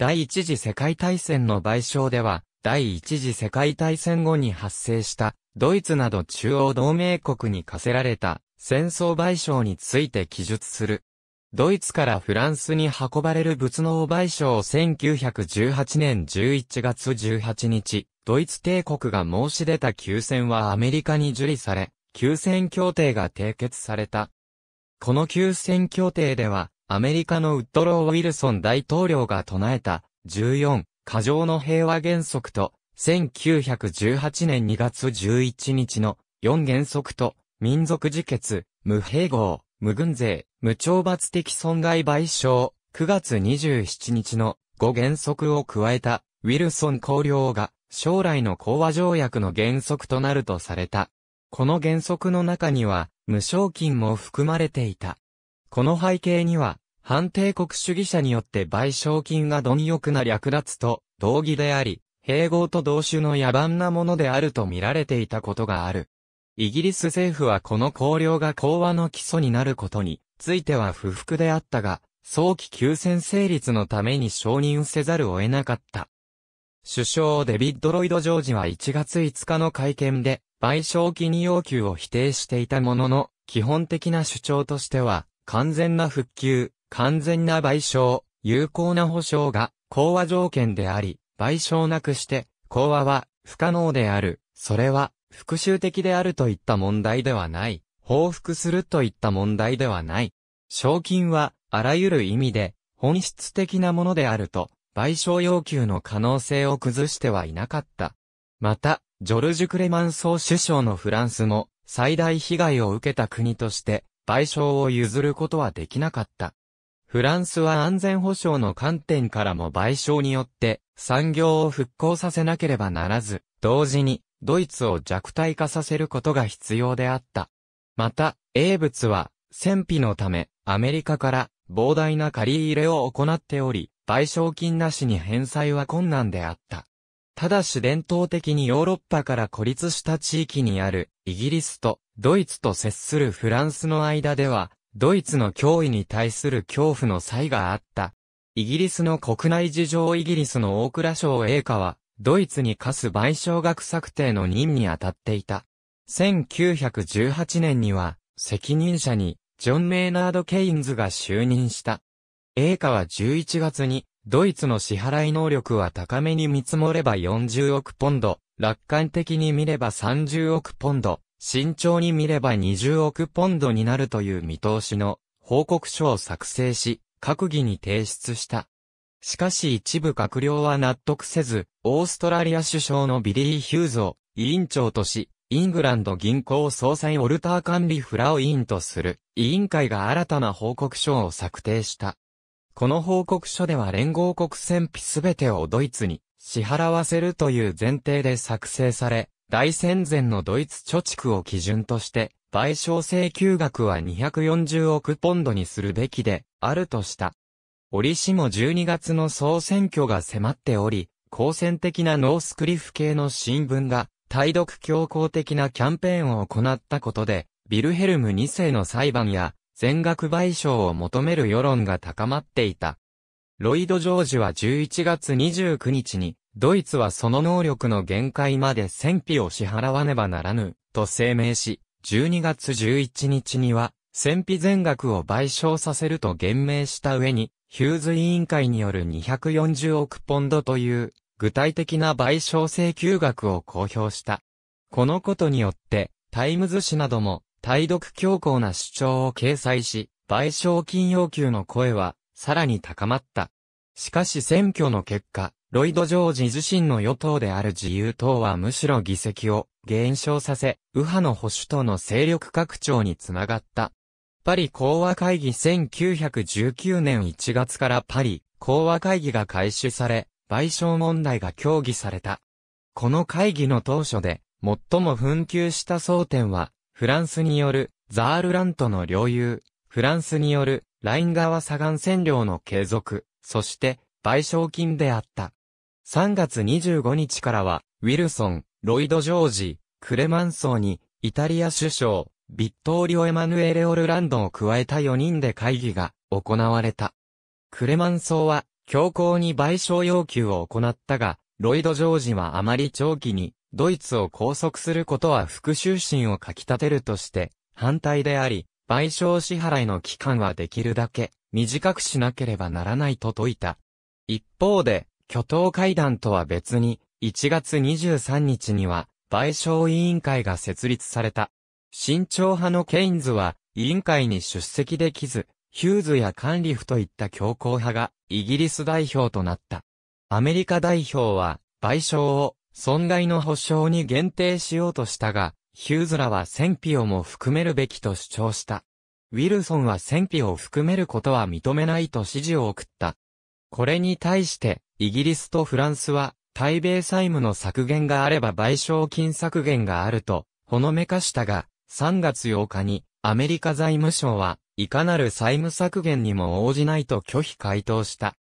第一次世界大戦の賠償では、第一次世界大戦後に発生した、ドイツなど中央同盟国に課せられた、戦争賠償について記述する。ドイツからフランスに運ばれる物能賠償を1918年11月18日、ドイツ帝国が申し出た休戦はアメリカに受理され、休戦協定が締結された。この休戦協定では、アメリカのウッドロー・ウィルソン大統領が唱えた、14、過剰の平和原則と、1918年2月11日の4原則と、民族自決、無併合、無軍税、無懲罰的損害賠償、9月27日の5原則を加えた、ウィルソン公領が、将来の講和条約の原則となるとされた。この原則の中には、無償金も含まれていた。この背景には、反帝国主義者によって賠償金が貪欲な略奪と同義であり、併合と同種の野蛮なものであると見られていたことがある。イギリス政府はこの綱領が講和の基礎になることについては不服であったが、早期休戦成立のために承認せざるを得なかった。首相デビッド・ロイド・ジョージは1月5日の会見で、賠償金要求を否定していたものの、基本的な主張としては、完全な復旧、完全な賠償、有効な保障が、講和条件であり、賠償なくして、講和は不可能である。それは、復讐的であるといった問題ではない。報復するといった問題ではない。賞金は、あらゆる意味で、本質的なものであると、賠償要求の可能性を崩してはいなかった。また、ジョルジュ・クレマンソー首相のフランスも、最大被害を受けた国として、賠償を譲ることはできなかった。フランスは安全保障の観点からも賠償によって産業を復興させなければならず、同時にドイツを弱体化させることが必要であった。また、英物は戦費のためアメリカから膨大な借り入れを行っており、賠償金なしに返済は困難であった。ただし伝統的にヨーロッパから孤立した地域にあるイギリスとドイツと接するフランスの間では、ドイツの脅威に対する恐怖の差異があった。イギリスの国内事情イギリスの大蔵省英華は、ドイツに課す賠償額策定の任に当たっていた。1918年には、責任者に、ジョン・メイナード・ケインズが就任した。英華は11月に、ドイツの支払い能力は高めに見積もれば40億ポンド、楽観的に見れば30億ポンド、慎重に見れば20億ポンドになるという見通しの報告書を作成し、閣議に提出した。しかし一部閣僚は納得せず、オーストラリア首相のビリー・ヒューズを委員長とし、イングランド銀行総裁オルター管理フラを委員とする委員会が新たな報告書を策定した。この報告書では連合国戦費すべてをドイツに支払わせるという前提で作成され、大戦前のドイツ貯蓄を基準として、賠償請求額は240億ポンドにするべきで、あるとした。折しも12月の総選挙が迫っており、好戦的なノースクリフ系の新聞が、対独強硬的なキャンペーンを行ったことで、ビルヘルム2世の裁判や、全額賠償を求める世論が高まっていた。ロイド・ジョージは11月29日に、ドイツはその能力の限界まで戦費を支払わねばならぬ、と声明し、12月11日には、戦費全額を賠償させると言明した上に、ヒューズ委員会による240億ポンドという、具体的な賠償請求額を公表した。このことによって、タイムズ紙なども、対読強硬な主張を掲載し、賠償金要求の声は、さらに高まった。しかし選挙の結果、ロイド・ジョージ自身の与党である自由党はむしろ議席を減少させ、右派の保守党の勢力拡張につながった。パリ講和会議1919年1月からパリ講和会議が開始され、賠償問題が協議された。この会議の当初で、最も紛糾した争点は、フランスによるザールラントの領有、フランスによるライン川左岸占領の継続、そして賠償金であった。3月25日からは、ウィルソン、ロイド・ジョージ、クレマンソーに、イタリア首相、ビットーリオ・エマヌエレ・オルランドを加えた4人で会議が行われた。クレマンソーは、強硬に賠償要求を行ったが、ロイド・ジョージはあまり長期に、ドイツを拘束することは復讐心をかき立てるとして、反対であり、賠償支払いの期間はできるだけ短くしなければならないと説いた。一方で、挙党会談とは別に、1月23日には、賠償委員会が設立された。慎重派のケインズは、委員会に出席できず、ヒューズやカンリフといった強硬派が、イギリス代表となった。アメリカ代表は、賠償を、損害の保障に限定しようとしたが、ヒューズらは戦費をも含めるべきと主張した。ウィルソンは戦費を含めることは認めないと指示を送った。これに対して、イギリスとフランスは、対米債務の削減があれば賠償金削減があると、ほのめかしたが、3月8日に、アメリカ財務省は、いかなる債務削減にも応じないと拒否回答した。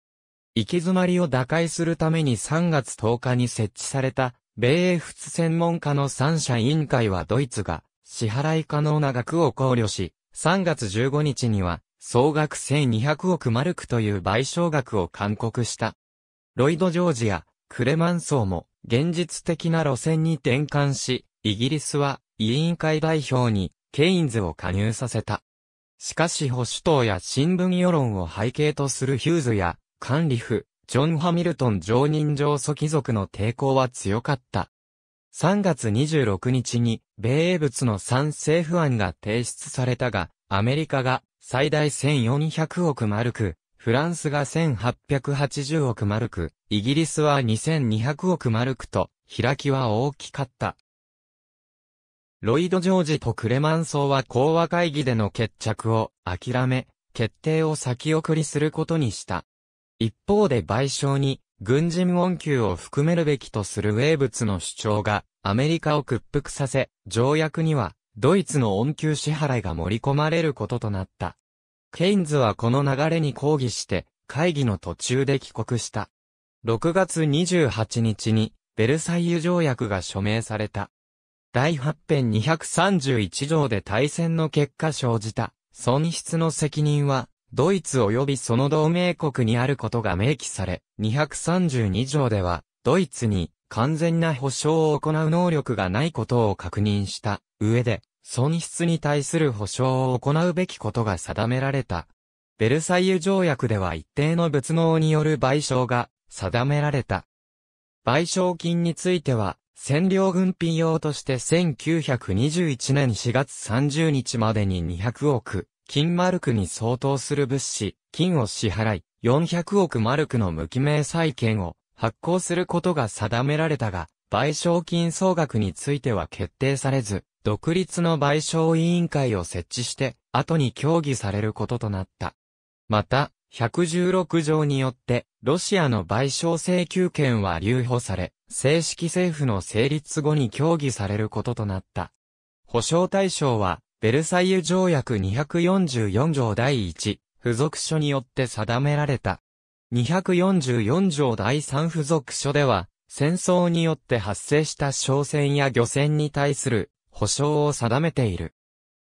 行き詰まりを打開するために3月10日に設置された、米英仏専門家の三者委員会はドイツが、支払い可能な額を考慮し、3月15日には、総額1200億マルクという賠償額を勧告した。ロイド・ジョージやクレマンソーも現実的な路線に転換し、イギリスは委員会代表にケインズを加入させた。しかし保守党や新聞世論を背景とするヒューズやカンリフ、ジョン・ハミルトン常任上訴貴族の抵抗は強かった。3月26日に米英物の賛成不安が提出されたが、アメリカが最大1400億マルク、フランスが1880億マルク、イギリスは2200億マルクと、開きは大きかった。ロイド・ジョージとクレマンソーは講和会議での決着を諦め、決定を先送りすることにした。一方で賠償に、軍人恩給を含めるべきとするウェーブツの主張が、アメリカを屈服させ、条約には、ドイツの恩給支払いが盛り込まれることとなった。ケインズはこの流れに抗議して、会議の途中で帰国した。6月28日に、ベルサイユ条約が署名された。第8編231条で対戦の結果生じた、損失の責任は、ドイツ及びその同盟国にあることが明記され、232条では、ドイツに完全な保障を行う能力がないことを確認した上で、損失に対する保障を行うべきことが定められた。ベルサイユ条約では一定の物能による賠償が定められた。賠償金については、占領軍費用として1921年4月30日までに200億、金マルクに相当する物資、金を支払い、400億マルクの無記名債権を発行することが定められたが、賠償金総額については決定されず、独立の賠償委員会を設置して、後に協議されることとなった。また、116条によって、ロシアの賠償請求権は留保され、正式政府の成立後に協議されることとなった。保障対象は、ベルサイユ条約244条第1、付属書によって定められた。244条第3付属書では、戦争によって発生した商船や漁船に対する保証を定めている。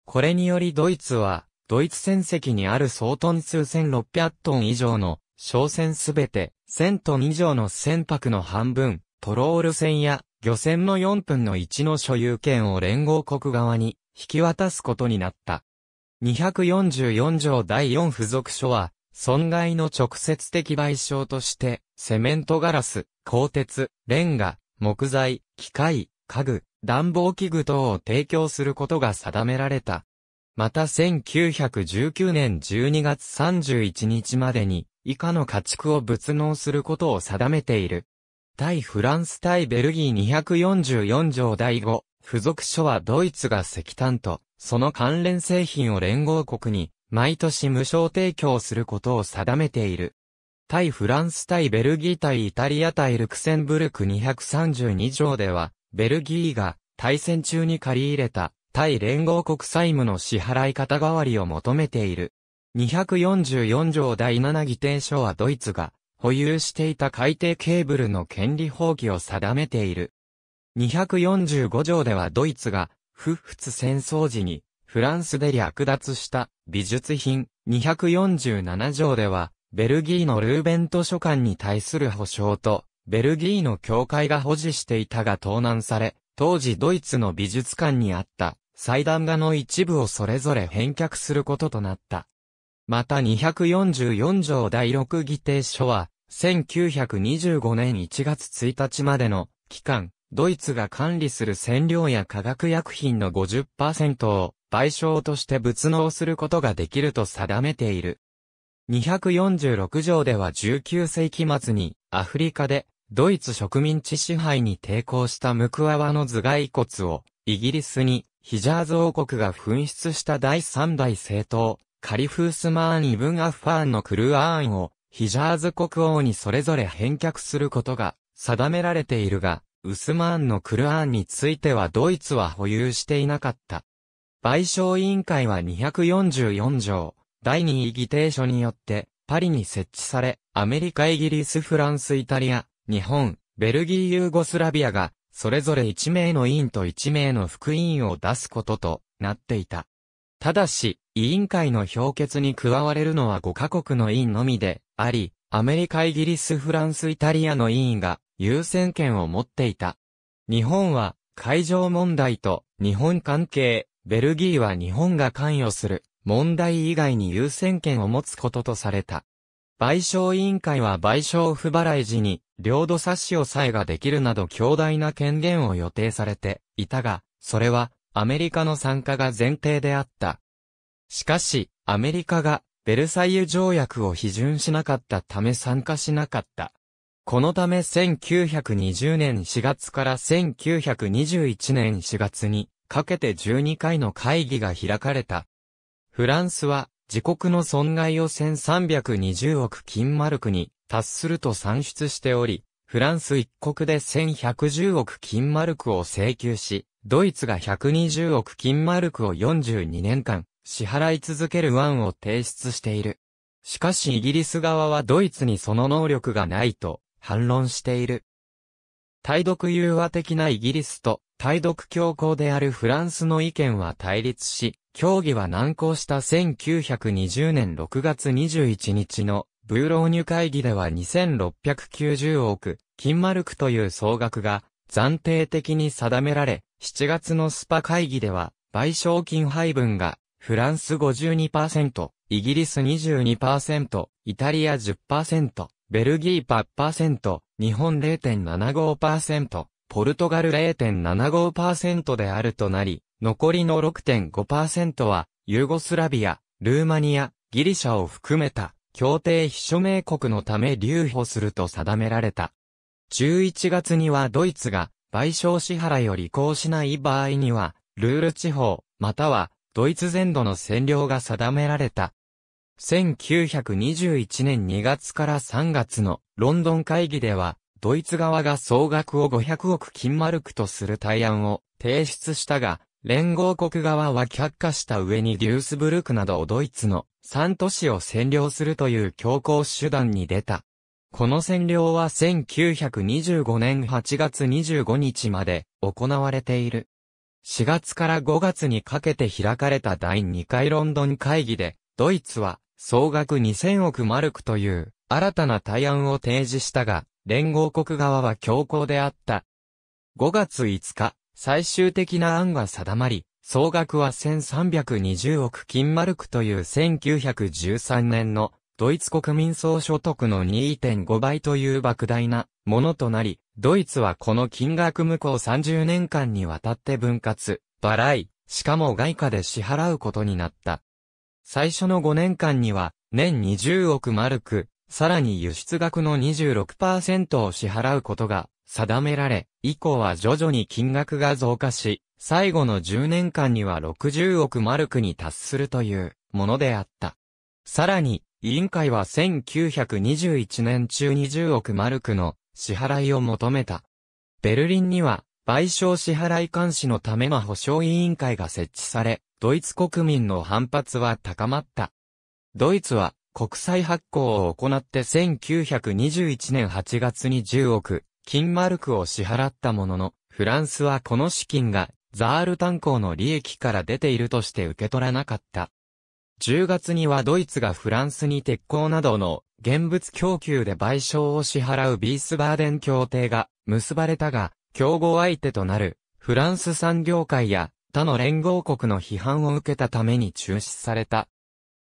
これによりドイツは、ドイツ船籍にある総トン数1600トン以上の商船すべて、1000トン以上の船舶の半分、トロール船や漁船の4分の1の所有権を連合国側に引き渡すことになった。244条第4付属書は、損害の直接的賠償として、セメントガラス、鋼鉄、レンガ、木材、機械、家具、暖房器具等を提供することが定められた。また1919年12月31日までに以下の家畜を物納することを定めている。対フランス対ベルギー244条第5、付属書はドイツが石炭と、その関連製品を連合国に、毎年無償提供することを定めている。対フランス対ベルギー対イタリア対ルクセンブルク232条では、ベルギーが対戦中に借り入れた対連合国債務の支払い方代わりを求めている。244条第7議定書はドイツが保有していた海底ケーブルの権利放棄を定めている。245条ではドイツが不仏戦争時にフランスで略奪した美術品。247条ではベルギーのルーベン図書館に対する保障とベルギーの教会が保持していたが盗難され、当時ドイツの美術館にあった祭壇画の一部をそれぞれ返却することとなった。また244条第6議定書は、1925年1月1日までの期間、ドイツが管理する染料や化学薬品の50%を賠償として物納することができると定めている。246条では19世紀末にアフリカでドイツ植民地支配に抵抗したムクワワの頭蓋骨を、イギリスに、ヒジャーズ王国が紛失した第三代政党、カリフースマーン・イブン・アッファーンのクルアーンを、ヒジャーズ国王にそれぞれ返却することが定められているが、ウスマーンのクルアーンについてはドイツは保有していなかった。賠償委員会は244条、第2位議定書によって、パリに設置され、アメリカイギリスフランスイタリア、日本、ベルギーユーゴスラビアが、それぞれ1名の委員と1名の副委員を出すこととなっていた。ただし、委員会の評決に加われるのは5カ国の委員のみであり、アメリカイギリスフランスイタリアの委員が優先権を持っていた。日本は海上問題と日本関係、ベルギーは日本が関与する問題以外に優先権を持つこととされた。賠償委員会は賠償不払い時に領土差し押さえができるなど強大な権限を予定されていたが、それはアメリカの参加が前提であった。しかし、アメリカがベルサイユ条約を批准しなかったため参加しなかった。このため1920年4月から1921年4月にかけて12回の会議が開かれた。フランスは自国の損害を1320億金マルクに達すると算出しており、フランス一国で1110億金マルクを請求し、ドイツが120億金マルクを42年間、支払い続ける案を提出している。しかしイギリス側はドイツにその能力がないと反論している。対独融和的なイギリスと対独強硬であるフランスの意見は対立し、協議は難航した1920年6月21日のブーローニュ会議では2690億、金マルクという総額が暫定的に定められ、7月のスパ会議では、賠償金配分が、フランス52%、イギリス22%、イタリア10%、ベルギー8%、日本0.75%、ポルトガル0.75%であるとなり、残りの6.5%は、ユーゴスラビア、ルーマニア、ギリシャを含めた。協定秘書名国のため留保すると定められた。11月にはドイツが賠償支払いを履行しない場合には、ルール地方、またはドイツ全土の占領が定められた。1921年2月から3月のロンドン会議では、ドイツ側が総額を500億金マルクとする対案を提出したが、連合国側は却下した上にデュースブルクなどドイツの3都市を占領するという強硬手段に出た。この占領は1925年8月25日まで行われている。4月から5月にかけて開かれた第2回ロンドン会議で、ドイツは総額2000億マルクという新たな対案を提示したが、連合国側は強硬であった。5月5日、最終的な案が定まり、総額は1320億金マルクという1913年のドイツ国民総所得の2.5倍という莫大なものとなり、ドイツはこの金額無効30年間にわたって分割、払い、しかも外貨で支払うことになった。最初の5年間には、年20億マルク、さらに輸出額の26%を支払うことが定められ、以降は徐々に金額が増加し、最後の10年間には60億マルクに達するというものであった。さらに、委員会は1921年中20億マルクの支払いを求めた。ベルリンには、賠償支払い監視のための保証委員会が設置され、ドイツ国民の反発は高まった。ドイツは、国債発行を行って1921年8月に10億、金マルクを支払ったものの、フランスはこの資金がザール炭鉱の利益から出ているとして受け取らなかった。10月にはドイツがフランスに鉄鋼などの現物供給で賠償を支払うビースバーデン協定が結ばれたが、競合相手となるフランス産業界や他の連合国の批判を受けたために中止された。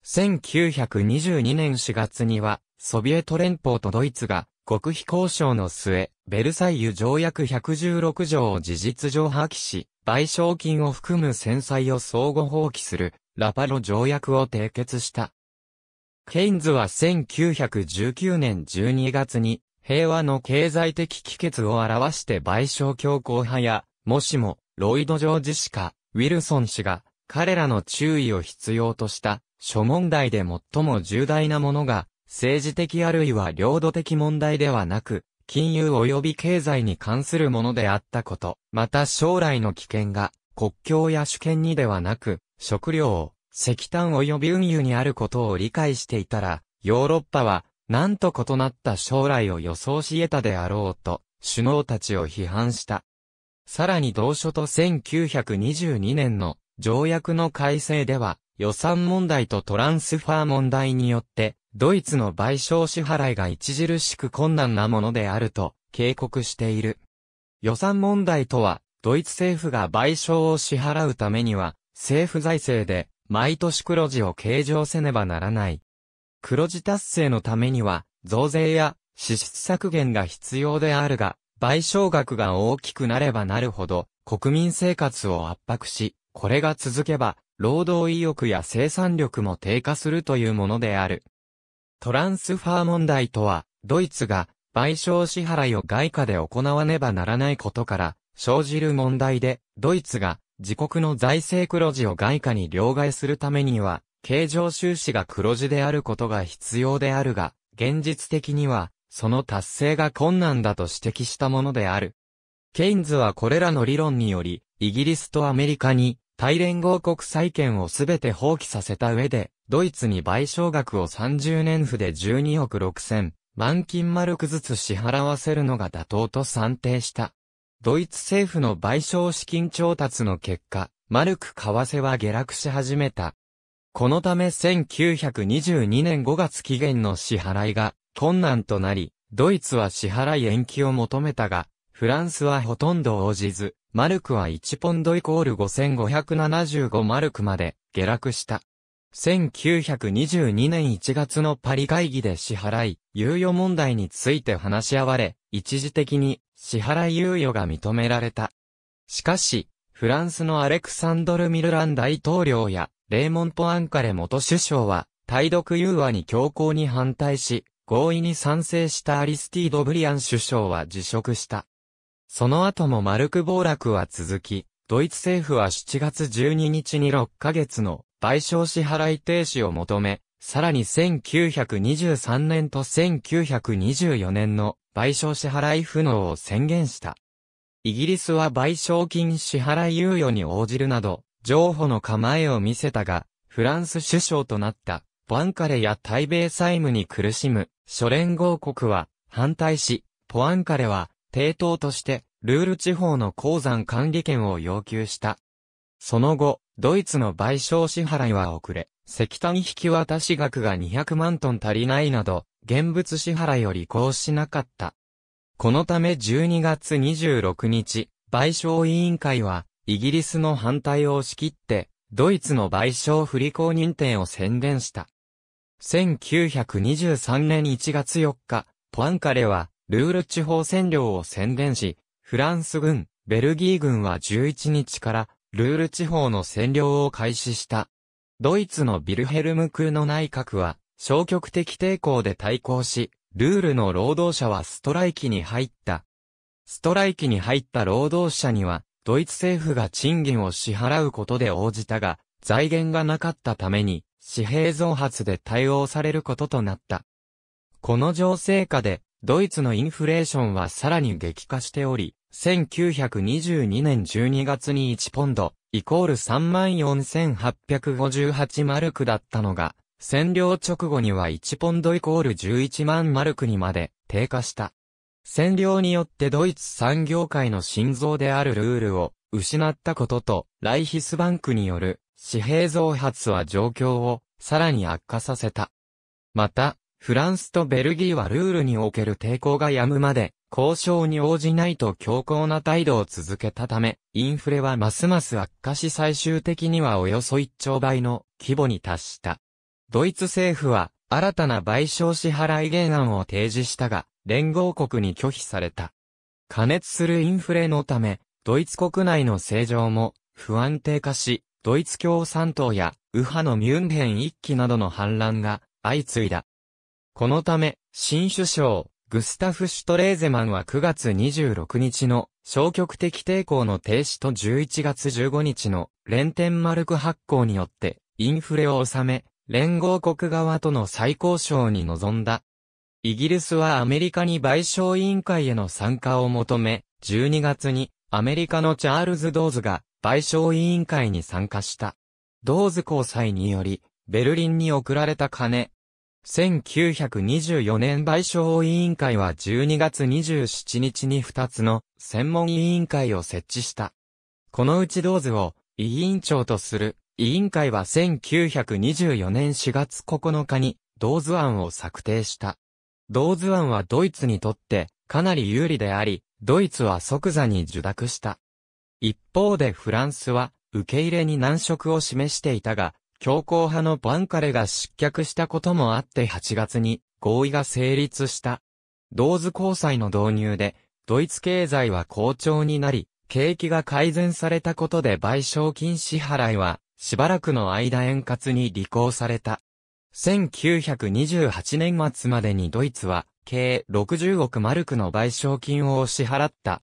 1922年4月にはソビエト連邦とドイツが極秘交渉の末、ベルサイユ条約116条を事実上破棄し、賠償金を含む戦災を相互放棄する、ラパロ条約を締結した。ケインズは1919年12月に、平和の経済的帰結を表して賠償強行派や、もしも、ロイド・ジョージ氏か、ウィルソン氏が、彼らの注意を必要とした、諸問題で最も重大なものが、政治的あるいは領土的問題ではなく、金融及び経済に関するものであったこと、また将来の危険が、国境や主権にではなく、食料、石炭及び運輸にあることを理解していたら、ヨーロッパは、なんと異なった将来を予想し得たであろうと、首脳たちを批判した。さらに同書と1922年の条約の改正では、予算問題とトランスファー問題によって、ドイツの賠償支払いが著しく困難なものであると警告している。予算問題とは、ドイツ政府が賠償を支払うためには、政府財政で毎年黒字を計上せねばならない。黒字達成のためには、増税や支出削減が必要であるが、賠償額が大きくなればなるほど、国民生活を圧迫し、これが続けば、労働意欲や生産力も低下するというものである。トランスファー問題とは、ドイツが賠償支払いを外貨で行わねばならないことから、生じる問題で、ドイツが自国の財政黒字を外貨に両替するためには、経常収支が黒字であることが必要であるが、現実的には、その達成が困難だと指摘したものである。ケインズはこれらの理論により、イギリスとアメリカに大連合国債権をすべて放棄させた上で、ドイツに賠償額を30年譜で12億6千万金マルクずつ支払わせるのが妥当と算定した。ドイツ政府の賠償資金調達の結果、マルク為替は下落し始めた。このため1922年5月期限の支払いが困難となり、ドイツは支払い延期を求めたが、フランスはほとんど応じず、マルクは1ポンドイコール5575マルクまで下落した。1922年1月のパリ会議で支払い、猶予問題について話し合われ、一時的に支払い猶予が認められた。しかし、フランスのアレクサンドル・ミルラン大統領や、レーモン・ポアンカレ元首相は、対独融和に強硬に反対し、合意に賛成したアリスティード・ブリアン首相は辞職した。その後もマルク暴落は続き、ドイツ政府は7月12日に6ヶ月の賠償支払い停止を求め、さらに1923年と1924年の賠償支払い不能を宣言した。イギリスは賠償金支払い猶予に応じるなど、譲歩の構えを見せたが、フランス首相となったバンカレや対米債務に苦しむソ連合国は反対し、ポアンカレは抵当として、ルール地方の鉱山管理権を要求した。その後、ドイツの賠償支払いは遅れ、石炭引き渡し額が200万トン足りないなど、現物支払いを履行しなかった。このため12月26日、賠償委員会は、イギリスの反対を押し切って、ドイツの賠償不履行認定を宣伝した。1923年1月4日、ポアンカレは、ルール地方占領を宣言し、フランス軍、ベルギー軍は11日からルール地方の占領を開始した。ドイツのビルヘルム空の内閣は消極的抵抗で対抗し、ルールの労働者はストライキに入った。ストライキに入った労働者には、ドイツ政府が賃金を支払うことで応じたが、財源がなかったために、紙幣増発で対応されることとなった。この情勢下で、ドイツのインフレーションはさらに激化しており、1922年12月に1ポンド、イコール34,858マルクだったのが、占領直後には1ポンドイコール11万マルクにまで低下した。占領によってドイツ産業界の心臓であるルールを失ったことと、ライヒスバンクによる紙幣増発は状況をさらに悪化させた。また、フランスとベルギーはルールにおける抵抗が止むまで、交渉に応じないと強硬な態度を続けたため、インフレはますます悪化し最終的にはおよそ1兆倍の規模に達した。ドイツ政府は、新たな賠償支払い原案を提示したが、連合国に拒否された。加熱するインフレのため、ドイツ国内の政情も不安定化し、ドイツ共産党や右派のミュンヘン一揆などの反乱が相次いだ。このため、新首相、グスタフ・シュトレーゼマンは9月26日の消極的抵抗の停止と11月15日の連天マルク発行によってインフレを収め、連合国側との再交渉に臨んだ。イギリスはアメリカに賠償委員会への参加を求め、12月にアメリカのチャールズ・ドーズが賠償委員会に参加した。ドーズ交際により、ベルリンに送られた金、1924年賠償委員会は12月27日に2つの専門委員会を設置した。このうち同図を委員長とする委員会は1924年4月9日に同図案を策定した。同図案はドイツにとってかなり有利であり、ドイツは即座に受諾した。一方でフランスは受け入れに難色を示していたが、強硬派のバンカレが失脚したこともあって8月に合意が成立した。同図交際の導入で、ドイツ経済は好調になり、景気が改善されたことで賠償金支払いは、しばらくの間円滑に履行された。1928年末までにドイツは、計60億マルクの賠償金を支払った。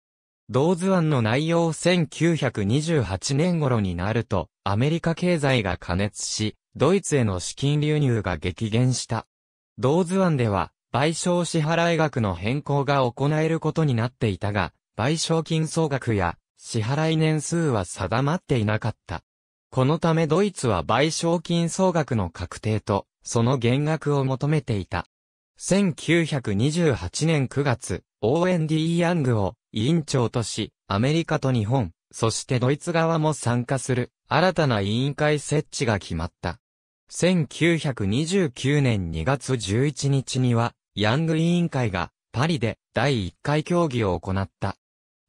同図案の内容1928年頃になると、アメリカ経済が加熱し、ドイツへの資金流入が激減した。同図案では、賠償支払額の変更が行えることになっていたが、賠償金総額や支払い年数は定まっていなかった。このためドイツは賠償金総額の確定と、その減額を求めていた。1928年9月、オ n エン・ディ・ヤングを委員長とし、アメリカと日本、そしてドイツ側も参加する新たな委員会設置が決まった。1929年2月11日には、ヤング委員会がパリで第1回協議を行った。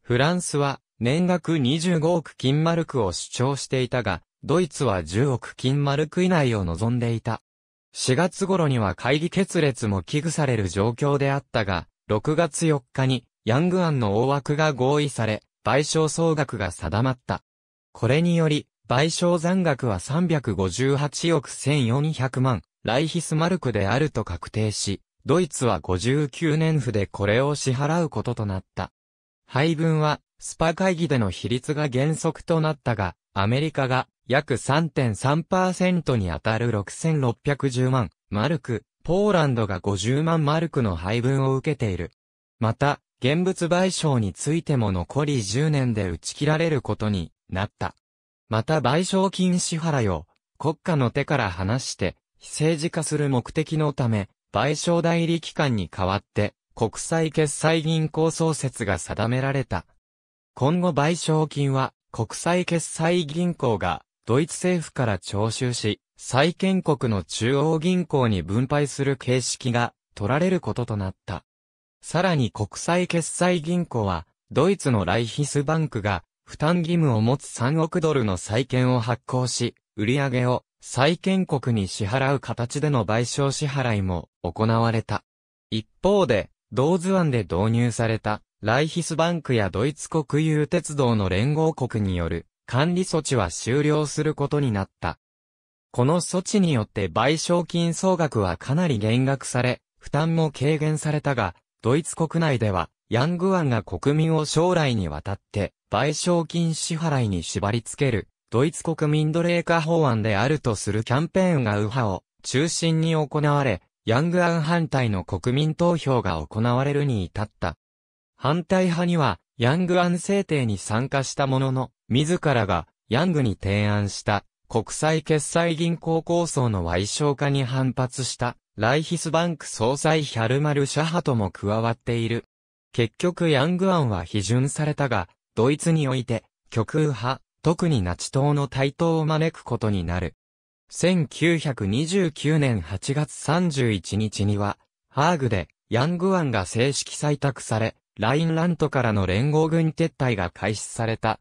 フランスは年額25億金マルクを主張していたが、ドイツは10億金マルク以内を望んでいた。4月頃には会議決裂も危惧される状況であったが、6月4日にヤング案の大枠が合意され、賠償総額が定まった。これにより、賠償残額は358億1400万、ライヒスマルクであると確定し、ドイツは59年府でこれを支払うこととなった。配分は、スパ会議での比率が原則となったが、アメリカが約3.3%に当たる6610万マルク、ポーランドが50万マルクの配分を受けている。また、現物賠償についても残り10年で打ち切られることになった。また賠償金支払いを国家の手から離して非政治化する目的のため、賠償代理機関に代わって国際決済銀行創設が定められた。今後賠償金は国際決済銀行がドイツ政府から徴収し、債権国の中央銀行に分配する形式が取られることとなった。さらに国際決済銀行は、ドイツのライヒスバンクが負担義務を持つ3億ドルの債券を発行し、売上を債券国に支払う形での賠償支払いも行われた。一方で、同図案で導入されたライヒスバンクやドイツ国有鉄道の連合国による管理措置は終了することになった。この措置によって賠償金総額はかなり減額され、負担も軽減されたが、ドイツ国内ではヤングアンが国民を将来にわたって、賠償金支払いに縛り付ける、ドイツ国民奴隷化法案であるとするキャンペーンが右派を中心に行われ、ヤングアン反対の国民投票が行われるに至った。反対派には、ヤングアン制定に参加したものの、自らが、ヤングに提案した、国際決済銀行構想の賠償化に反発した、ライヒスバンク総裁ヒャルマル・シャハとも加わっている。結局ヤングアンは批准されたが、ドイツにおいて、極右派、特にナチ党の台頭を招くことになる。1929年8月31日には、ハーグで、ヤングアンが正式採択され、ラインラントからの連合軍撤退が開始された。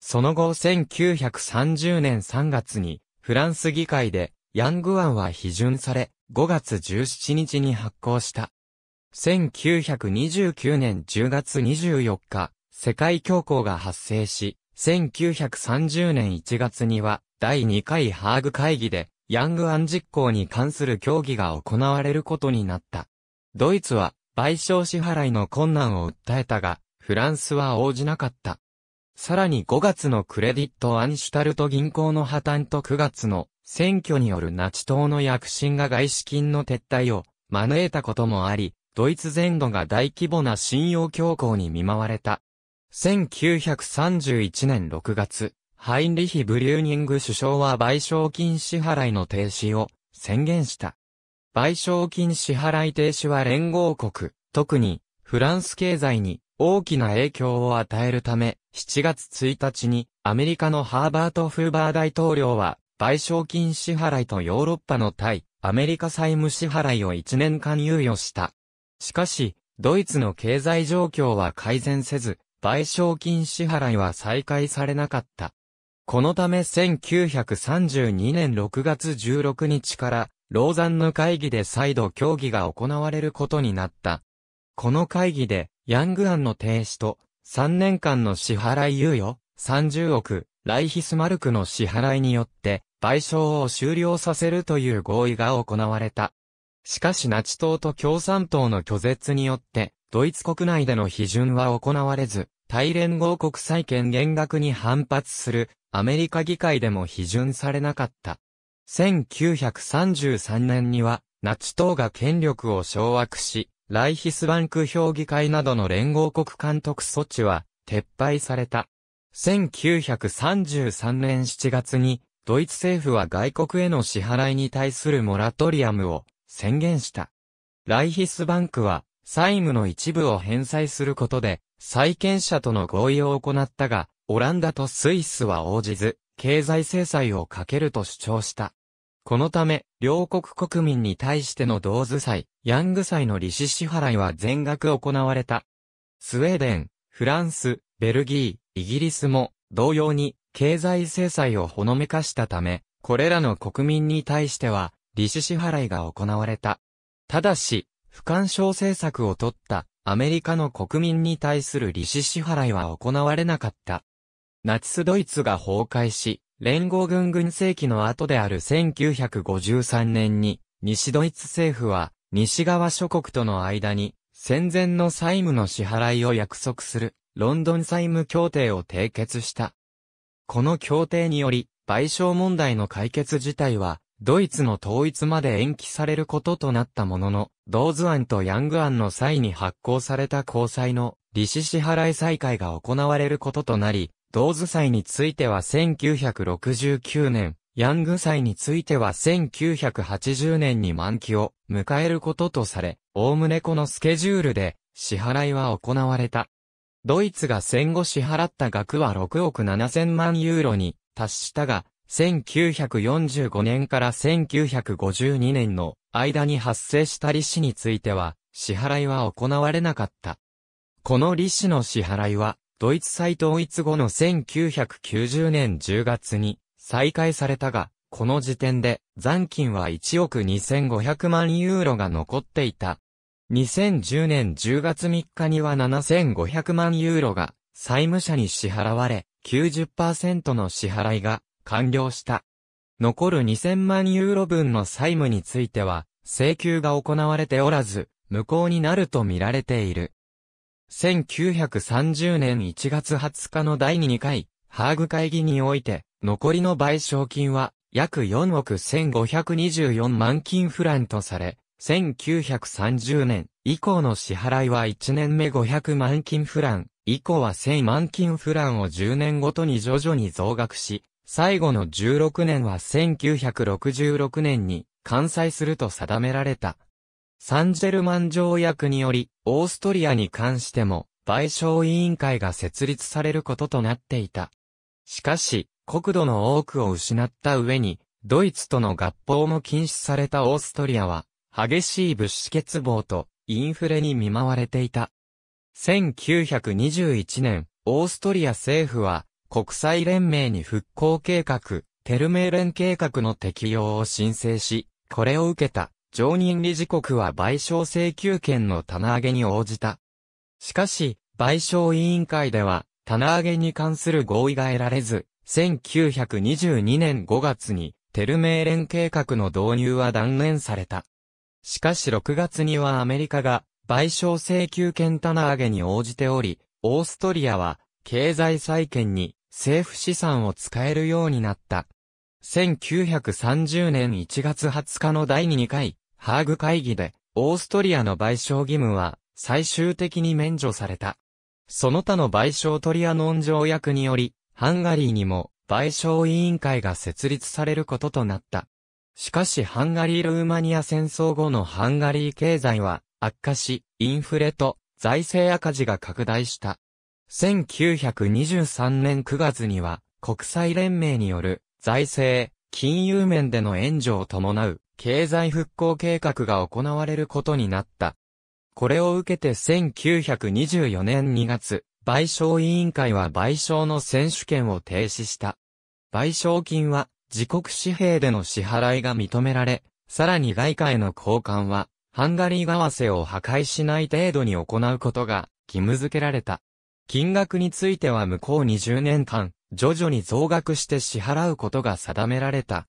その後1930年3月に、フランス議会で、ヤングアンは批准され、5月17日に発行した。1929年10月24日、世界恐慌が発生し、1930年1月には、第2回ハーグ会議で、ヤングアン実行に関する協議が行われることになった。ドイツは、賠償支払いの困難を訴えたが、フランスは応じなかった。さらに5月のクレディット・アンシュタルト銀行の破綻と9月の選挙によるナチ党の躍進が外資金の撤退を招いたこともあり、ドイツ全土が大規模な信用恐慌に見舞われた。1931年6月、ハインリヒ・ブリューニング首相は賠償金支払いの停止を宣言した。賠償金支払い停止は連合国、特にフランス経済に大きな影響を与えるため、7月1日にアメリカのハーバート・フーバー大統領は賠償金支払いとヨーロッパの対アメリカ債務支払いを1年間猶予した。しかし、ドイツの経済状況は改善せず、賠償金支払いは再開されなかった。このため1932年6月16日から、ローザンヌ会議で再度協議が行われることになった。この会議で、ヤング案の停止と、3年間の支払い猶予、30億、ライヒスマルクの支払いによって、賠償を終了させるという合意が行われた。しかしナチ党と共産党の拒絶によって、ドイツ国内での批准は行われず、大連合国債券減額に反発するアメリカ議会でも批准されなかった。1933年には、ナチ党が権力を掌握し、ライヒスバンク評議会などの連合国監督措置は撤廃された。1933年7月に、ドイツ政府は外国への支払いに対するモラトリアムを宣言した。ライヒスバンクは、債務の一部を返済することで、債権者との合意を行ったが、オランダとスイスは応じず、経済制裁をかけると主張した。このため、両国国民に対しての同図債、ヤング債の利子支払いは全額行われた。スウェーデン、フランス、ベルギー、イギリスも、同様に、経済制裁をほのめかしたため、これらの国民に対しては、利子支払いが行われた。ただし、不干渉政策を取ったアメリカの国民に対する利子支払いは行われなかった。ナチスドイツが崩壊し、連合軍軍政期の後である1953年に、西ドイツ政府は、西側諸国との間に、戦前の債務の支払いを約束する、ロンドン債務協定を締結した。この協定により、賠償問題の解決自体は、ドイツの統一まで延期されることとなったものの、ドーズ案とヤング案の際に発行された交際の利子支払い再開が行われることとなり、ドーズ債については1969年、ヤング債については1980年に満期を迎えることとされ、おおむねこのスケジュールで支払いは行われた。ドイツが戦後支払った額は6億7000万ユーロに達したが、1945年から1952年の間に発生した利子については、支払いは行われなかった。この利子の支払いは、ドイツ再統一後の1990年10月に再開されたが、この時点で残金は1億2500万ユーロが残っていた。2010年10月3日には7500万ユーロが債務者に支払われ、90%の支払いが完了した。残る2000万ユーロ分の債務については、請求が行われておらず、無効になると見られている。1930年1月20日の第2回、ハーグ会議において、残りの賠償金は、約4億1524万金フランとされ、1930年以降の支払いは1年目500万金フラン、以降は1000万金フランを10年ごとに徐々に増額し、最後の16年は1966年に完済すると定められた。サンジェルマン条約により、オーストリアに関しても、賠償委員会が設立されることとなっていた。しかし、国土の多くを失った上に、ドイツとの合法も禁止されたオーストリアは、激しい物資欠乏とインフレに見舞われていた。1921年、オーストリア政府は、国際連盟に復興計画、テルメーレン計画の適用を申請し、これを受けた常任理事国は賠償請求権の棚上げに応じた。しかし、賠償委員会では、棚上げに関する合意が得られず、1922年5月に、テルメーレン計画の導入は断念された。しかし6月にはアメリカが、賠償請求権棚上げに応じており、オーストリアは、経済再建に、政府資産を使えるようになった。1930年1月20日の第2回、ハーグ会議で、オーストリアの賠償義務は、最終的に免除された。その他の賠償トリアノン条約により、ハンガリーにも、賠償委員会が設立されることとなった。しかしハンガリー・ルーマニア戦争後のハンガリー経済は悪化し、インフレと財政赤字が拡大した。1923年9月には、国際連盟による財政、金融面での援助を伴う経済復興計画が行われることになった。これを受けて1924年2月、賠償委員会は賠償の選手権を停止した。賠償金は自国紙幣での支払いが認められ、さらに外貨への交換は、ハンガリー為替を破壊しない程度に行うことが義務付けられた。金額については向こう20年間、徐々に増額して支払うことが定められた。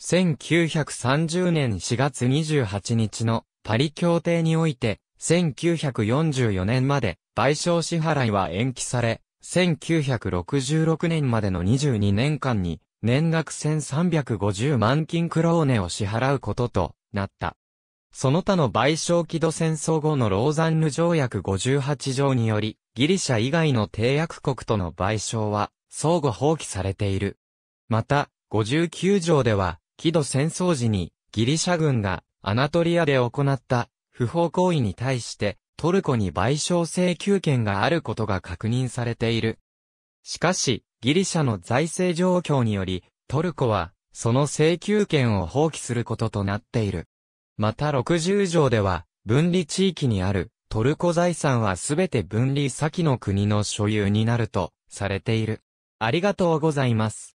1930年4月28日のパリ協定において、1944年まで賠償支払いは延期され、1966年までの22年間に年額1350万金クローネを支払うこととなった。その他の賠償規度戦争後のローザンヌ条約58条により、ギリシャ以外の締約国との賠償は相互放棄されている。また、59条では、木土戦争時にギリシャ軍がアナトリアで行った不法行為に対してトルコに賠償請求権があることが確認されている。しかし、ギリシャの財政状況により、トルコはその請求権を放棄することとなっている。また60条では、分離地域にあるトルコ財産はすべて分離先の国の所有になるとされている。ありがとうございます。